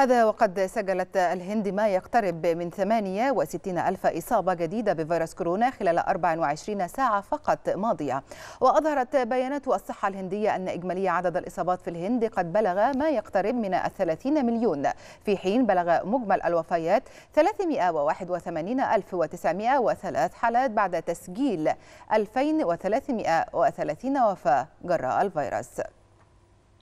هذا وقد سجلت الهند ما يقترب من 68 ألف إصابة جديدة بفيروس كورونا خلال 24 ساعة فقط ماضية وأظهرت بيانات الصحة الهندية أن إجمالي عدد الإصابات في الهند قد بلغ ما يقترب من 30 مليون في حين بلغ مجمل الوفيات 381903 حالات بعد تسجيل 2330 وفاة جراء الفيروس